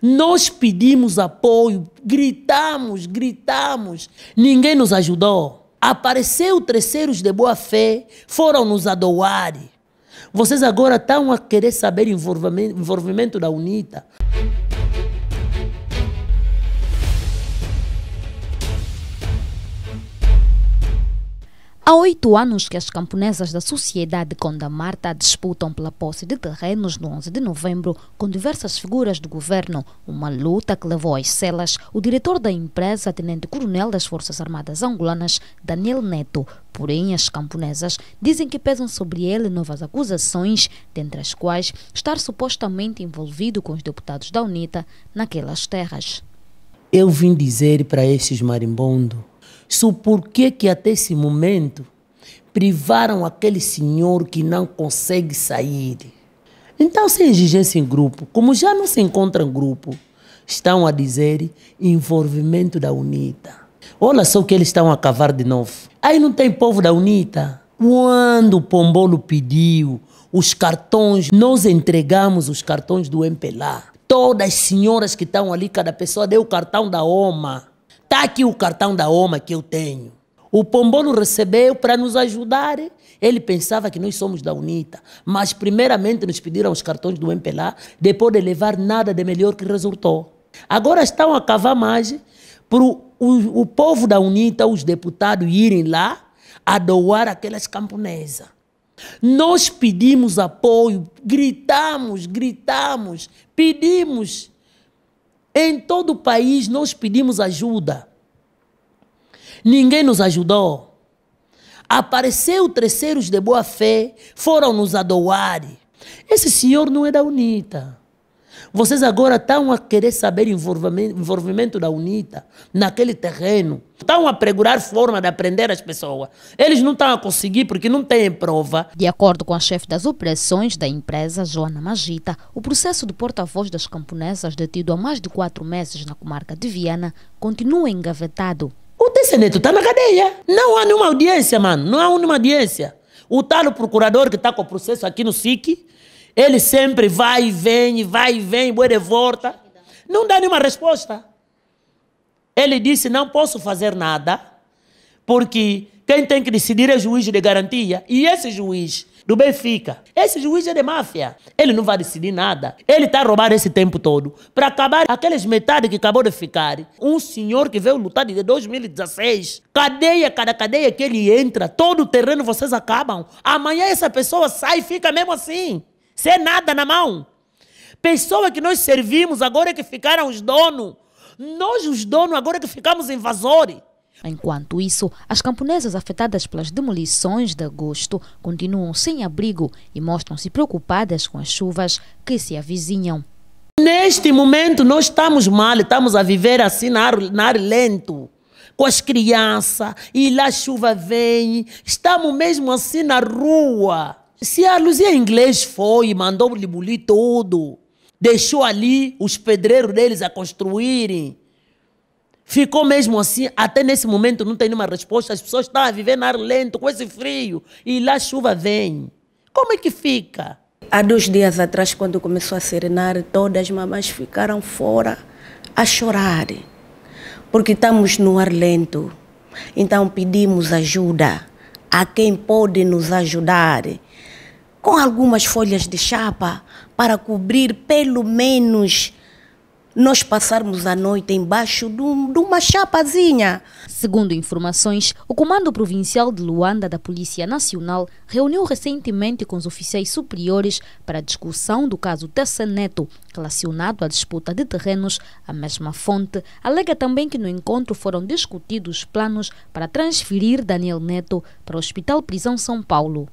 Nós pedimos apoio, gritamos, gritamos, ninguém nos ajudou. Apareceu terceiros de boa fé, foram nos adoar. Vocês agora estão a querer saber envolvimento, envolvimento da UNITA. Há oito anos que as camponesas da Sociedade Condamarta disputam pela posse de terrenos no 11 de novembro com diversas figuras do governo, uma luta que levou às celas o diretor da empresa, tenente-coronel das Forças Armadas Angolanas, Daniel Neto. Porém, as camponesas dizem que pesam sobre ele novas acusações, dentre as quais estar supostamente envolvido com os deputados da UNITA naquelas terras. Eu vim dizer para estes marimbondos por porque que até esse momento privaram aquele senhor que não consegue sair. Então, sem exigência em grupo, como já não se encontra em grupo, estão a dizer envolvimento da UNITA. Olha só o que eles estão a cavar de novo. Aí não tem povo da UNITA. Quando o Pombolo pediu os cartões, nós entregamos os cartões do MPLA. Todas as senhoras que estão ali, cada pessoa deu o cartão da OMA. Está aqui o cartão da OMA que eu tenho. O Pombolo recebeu para nos ajudar. Ele pensava que nós somos da UNITA, mas primeiramente nos pediram os cartões do MPLA, depois de levar nada de melhor que resultou. Agora estão a cavar mais para o, o, o povo da UNITA, os deputados, irem lá a doar aquelas camponesas. Nós pedimos apoio, gritamos, gritamos, pedimos em todo o país nós pedimos ajuda. Ninguém nos ajudou. Apareceu terceiros de boa fé, foram nos adoar. Esse senhor não é da UNITA. Vocês agora estão a querer saber envolvimento, envolvimento da UNITA naquele terreno. Estão a pregurar forma de aprender as pessoas. Eles não estão a conseguir porque não têm prova. De acordo com a chefe das operações da empresa, Joana Magita, o processo do porta-voz das camponesas detido há mais de quatro meses na comarca de Viana continua engavetado. O TCNeto está na cadeia. Não há nenhuma audiência, mano. Não há nenhuma audiência. O tal procurador que está com o processo aqui no SIC ele sempre vai e vem, vai e vem, boa de volta. Não dá nenhuma resposta. Ele disse: Não posso fazer nada, porque quem tem que decidir é o juiz de garantia. E esse juiz do Benfica, esse juiz é de máfia. Ele não vai decidir nada. Ele está a roubar esse tempo todo. Para acabar aqueles metade que acabou de ficar, um senhor que veio lutar de 2016, cadeia, cada cadeia que ele entra, todo o terreno vocês acabam. Amanhã essa pessoa sai e fica mesmo assim sem nada na mão. Pessoa que nós servimos agora é que ficaram os donos. Nós, os donos, agora é que ficamos invasores. Enquanto isso, as camponesas afetadas pelas demolições de agosto continuam sem abrigo e mostram-se preocupadas com as chuvas que se avizinham. Neste momento, nós estamos mal, estamos a viver assim na ar, na ar lento, com as crianças, e lá a chuva vem, estamos mesmo assim na rua. Se a Luzia inglês foi, mandou demolir todo, deixou ali os pedreiros deles a construírem, ficou mesmo assim, até nesse momento não tem nenhuma resposta, as pessoas estão a viver ar lento, com esse frio, e lá a chuva vem. Como é que fica? Há dois dias atrás, quando começou a serenar, todas as mamães ficaram fora a chorar, porque estamos no ar lento. Então pedimos ajuda a quem pode nos ajudar com algumas folhas de chapa para cobrir pelo menos nós passarmos a noite embaixo de, uma chapazinha. Segundo informações, o Comando Provincial de Luanda da Polícia Nacional reuniu recentemente com os oficiais superiores para discussão do caso Tessa Neto, relacionado à disputa de terrenos. A mesma fonte alega também que no encontro foram discutidos planos para transferir Daniel Neto para o Hospital Prisão São Paulo.